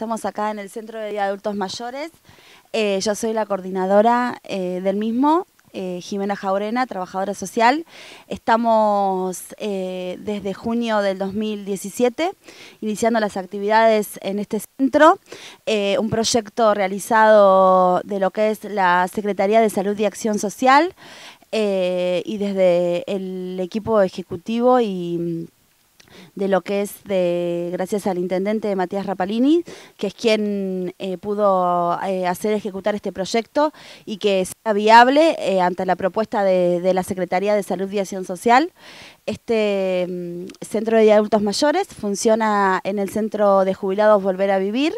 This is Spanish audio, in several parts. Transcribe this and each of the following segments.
Estamos acá en el Centro de Adultos Mayores. Eh, yo soy la coordinadora eh, del mismo, eh, Jimena Jaurena, trabajadora social. Estamos desde junio del 2017 iniciando las actividades en este centro, un proyecto realizado de lo que es la Secretaría de Salud y Acción Social y desde el equipo ejecutivo y de lo que es de, gracias al intendente Matías Rapalini, que es quien eh, pudo eh, hacer ejecutar este proyecto y que sea viable eh, ante la propuesta de, la Secretaría de Salud y Acción Social. Este mm, centro de adultos mayores funciona en el Centro de Jubilados Volver a Vivir.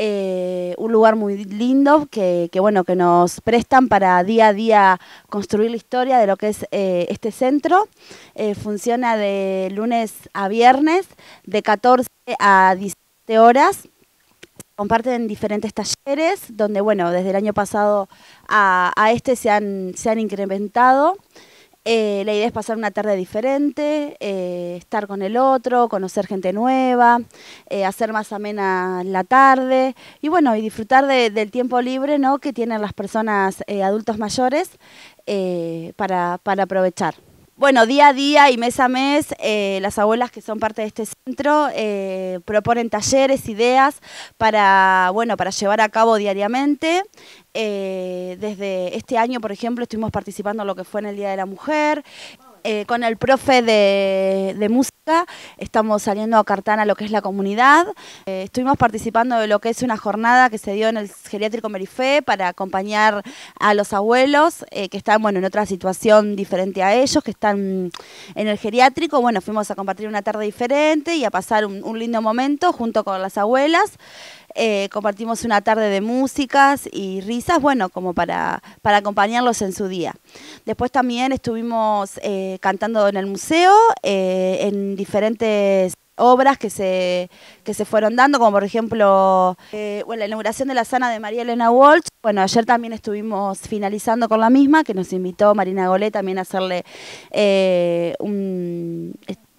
Eh, un lugar muy lindo que, bueno, que nos prestan para día a día construir la historia de lo que es eh, este centro. Eh, funciona de lunes a viernes de 14 a 17 horas. Comparten diferentes talleres donde, bueno, desde el año pasado a, a este se han, se han incrementado. Eh, la idea es pasar una tarde diferente, eh, estar con el otro, conocer gente nueva, eh, hacer más amena la tarde y bueno, y disfrutar del tiempo libre ¿no? que tienen las personas adultos mayores para aprovechar. Bueno, día a día y mes a mes, eh, las abuelas que son parte de este centro eh, proponen talleres, ideas para, bueno, para llevar a cabo diariamente. Eh, desde este año, por ejemplo, estuvimos participando en lo que fue en el Día de la Mujer, con el profe de música estamos saliendo a Cartana, lo que es la comunidad. Eh, estuvimos participando de lo que es una jornada que se dio en el geriátrico Merifé para acompañar a los abuelos eh, que están bueno, en otra situación diferente a ellos, que están en el geriátrico. Bueno, fuimos a compartir una tarde diferente y a pasar un, lindo momento junto con las abuelas. Eh, compartimos una tarde de músicas y risas, bueno, como para, para acompañarlos en su día. Después también estuvimos cantando en el museo, en diferentes obras que se, que se fueron dando, como por ejemplo eh, la inauguración de la sana de María Elena Walsh. Bueno, ayer también estuvimos finalizando con la misma, que nos invitó Marina Golé también a hacerle eh, un,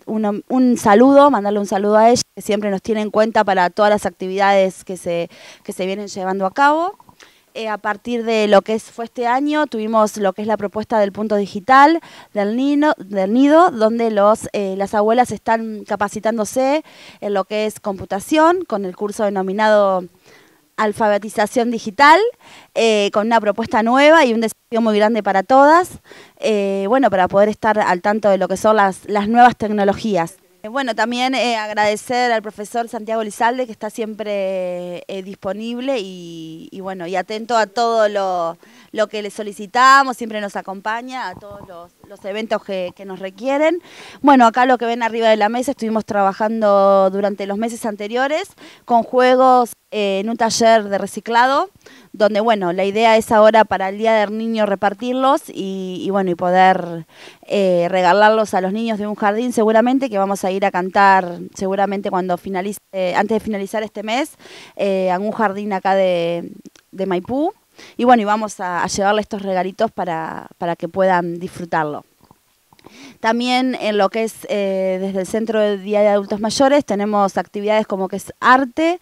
un, un, saludo, mandarle un saludo a ella, que siempre nos tiene en cuenta para todas las actividades que se, que se vienen llevando a cabo. Eh, a partir de lo que es, fue este año, tuvimos lo que es la propuesta del punto digital del, nido, donde eh, las abuelas están capacitándose en lo que es computación con el curso denominado alfabetización digital, eh, con una propuesta nueva y un desafío muy grande para todas, bueno, para poder estar al tanto de lo que son las nuevas tecnologías. Eh, bueno, también eh, agradecer al profesor Santiago Lizalde que está siempre eh, disponible y, bueno y atento a todo lo, que le solicitamos, siempre nos acompaña a todos los, eventos que, que, nos requieren. Bueno, acá lo que ven arriba de la mesa estuvimos trabajando durante los meses anteriores con juegos. Eh, en un taller de reciclado, donde bueno, la idea es ahora para el Día del Niño repartirlos y, bueno, y poder eh, regalarlos a los niños de un jardín seguramente, que vamos a ir a cantar seguramente cuando finalice, eh, antes de finalizar este mes, en un jardín acá de, Maipú. Y bueno, y vamos a, llevarle estos regalitos para, que puedan disfrutarlo. También en lo que es desde el Centro de Día de Adultos Mayores tenemos actividades como que es arte,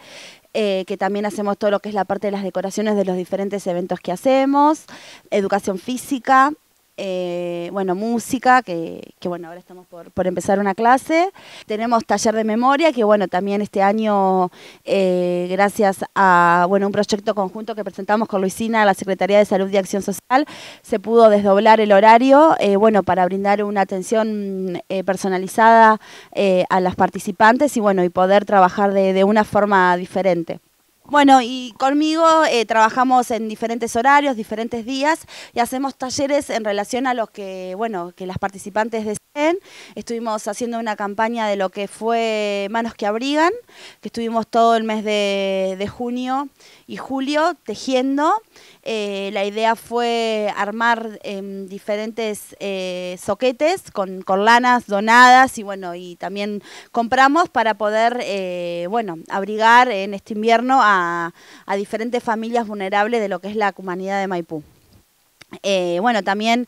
eh, que también hacemos todo lo que es la parte de las decoraciones de los diferentes eventos que hacemos, educación física, eh, bueno, música, que, bueno, ahora estamos por, por, empezar una clase. Tenemos taller de memoria, que bueno, también este año, eh, gracias a bueno, un proyecto conjunto que presentamos con Luisina, la Secretaría de Salud y Acción Social, se pudo desdoblar el horario, eh, bueno, para brindar una atención eh, personalizada a las participantes y bueno, y poder trabajar de una forma diferente. Bueno, y conmigo eh, trabajamos en diferentes horarios, diferentes días y hacemos talleres en relación a los que, bueno, que las participantes de Estuvimos haciendo una campaña de lo que fue Manos que Abrigan, que estuvimos todo el mes de, junio y julio tejiendo. Eh, la idea fue armar em, diferentes eh, soquetes con, con, lanas donadas y bueno, y también compramos para poder, eh, bueno, abrigar en este invierno a, diferentes familias vulnerables de lo que es la humanidad de Maipú. bueno, también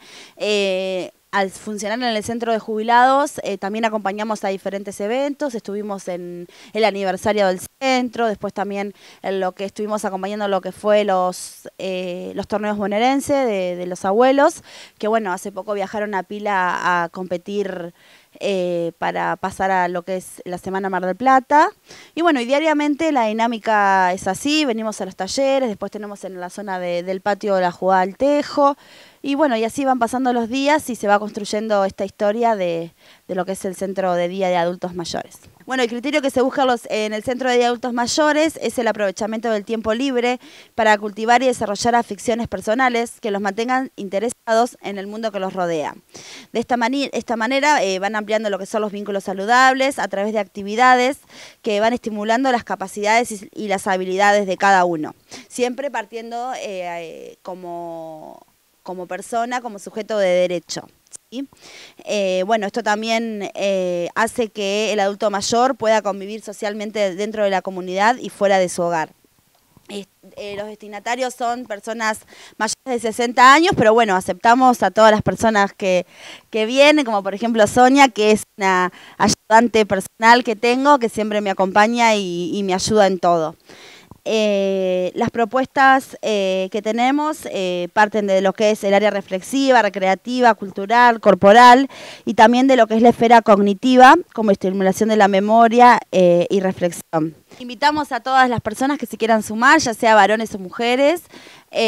al funcionar en el centro de jubilados, eh, también acompañamos a diferentes eventos, estuvimos en el aniversario del centro, después también en lo que estuvimos acompañando lo que fue los, eh, los torneos bonaerenses de, de, los abuelos, que bueno, hace poco viajaron a Pila a competir eh, para pasar a lo que es la Semana Mar del Plata. Y bueno, y diariamente la dinámica es así, venimos a los talleres, después tenemos en la zona del patio la jugada al tejo, y bueno, y así van pasando los días y se va construyendo esta historia de, de lo que es el centro de día de adultos mayores. Bueno, el criterio que se busca en el Centro de Adultos Mayores es el aprovechamiento del tiempo libre para cultivar y desarrollar aficiones personales que los mantengan interesados en el mundo que los rodea. De esta, manera eh, van ampliando lo que son los vínculos saludables a través de actividades que van estimulando las capacidades y, las habilidades de cada uno, siempre partiendo eh, eh, como persona, como sujeto de derecho. Eh, bueno, esto también eh, hace que el adulto mayor pueda convivir socialmente dentro de la comunidad y fuera de su hogar. Eh, los destinatarios son personas mayores de 60 años, pero bueno, aceptamos a todas las personas que, vienen, como por ejemplo Sonia, que es una ayudante personal que tengo, que siempre me acompaña y me ayuda en todo. Eh, las propuestas eh, que tenemos eh, parten de lo que es el área reflexiva, recreativa, cultural, corporal y también de lo que es la esfera cognitiva como estimulación de la memoria y reflexión. Invitamos a todas las personas que se quieran sumar, ya sea varones o mujeres,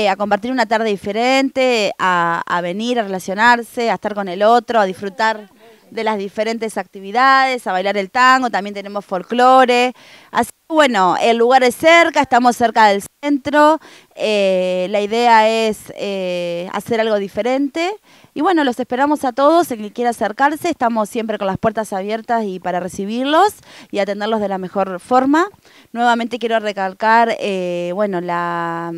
a compartir una tarde diferente, a venir, a relacionarse, a estar con el otro, a disfrutar de las diferentes actividades, a bailar el tango, también tenemos folclore. Así que bueno, el lugar es cerca, estamos cerca del centro, eh, la idea es eh, hacer algo diferente. Y bueno, los esperamos a todos, el que quiera acercarse, estamos siempre con las puertas abiertas y para recibirlos y atenderlos de la mejor forma. Nuevamente quiero recalcar, eh, bueno, la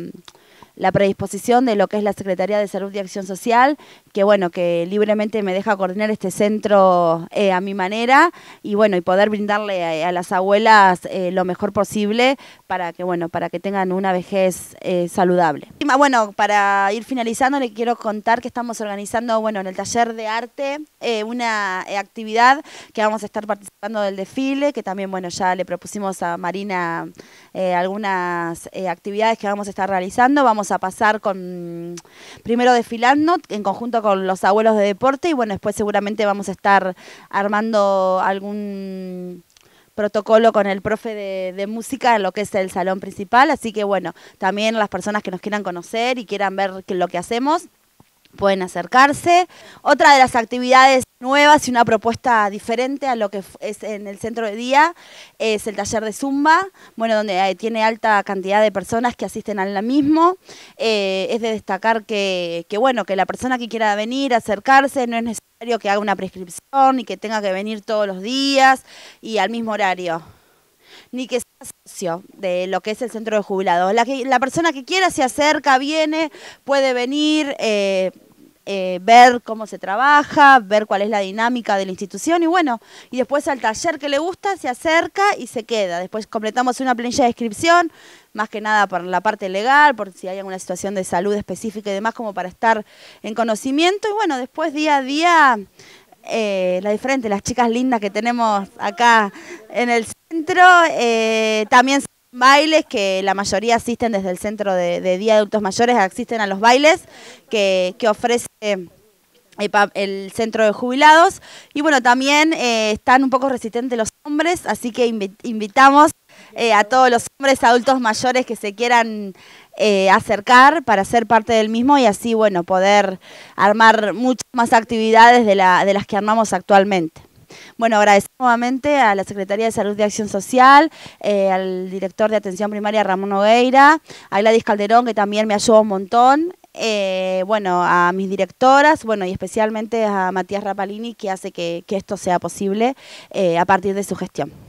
la predisposición de lo que es la Secretaría de Salud y Acción Social, que bueno, que libremente me deja coordinar este centro eh, a mi manera y bueno, y poder brindarle a, las abuelas eh, lo mejor posible para que bueno, para que tengan una vejez eh, saludable. bueno, para ir finalizando le quiero contar que estamos organizando, bueno, en el taller de arte una actividad que vamos a estar participando del desfile, que también bueno, ya le propusimos a Marina algunas actividades que vamos a estar realizando, vamos a pasar con primero desfilando en conjunto con los abuelos de deporte y bueno, después seguramente vamos a estar armando algún protocolo con el profe de, de, música en lo que es el salón principal, así que bueno, también las personas que nos quieran conocer y quieran ver lo que hacemos, pueden acercarse. Otra de las actividades nuevas y una propuesta diferente a lo que es en el centro de día es el taller de Zumba, bueno, donde eh, tiene alta cantidad de personas que asisten al mismo. Eh, es de destacar que, bueno, que la persona que quiera venir, acercarse, no es necesario que haga una prescripción y que tenga que venir todos los días y al mismo horario ni que sea socio de lo que es el centro de jubilados. La, persona que quiera se acerca, viene, puede venir, eh, eh, ver cómo se trabaja, ver cuál es la dinámica de la institución y bueno, y después al taller que le gusta se acerca y se queda. Después completamos una planilla de inscripción, más que nada por la parte legal, por si hay alguna situación de salud específica y demás, como para estar en conocimiento y bueno, después día a día... Eh, la diferente, las chicas lindas que tenemos acá en el centro, eh, también bailes que la mayoría asisten desde el Centro de, Día de Adultos Mayores, asisten a los bailes que, ofrece eh, el centro de jubilados y bueno también eh, están un poco resistentes los hombres así que invitamos eh, a todos los hombres adultos mayores que se quieran acercar para ser parte del mismo y así bueno poder armar muchas más actividades de, la, de las que armamos actualmente bueno, agradecer nuevamente a la Secretaría de Salud de Acción Social, eh, al director de Atención Primaria Ramón Ogueira, a Gladys Calderón, que también me ayudó un montón, eh, bueno, a mis directoras, bueno, y especialmente a Matías Rapalini, que hace que, esto sea posible eh, a partir de su gestión.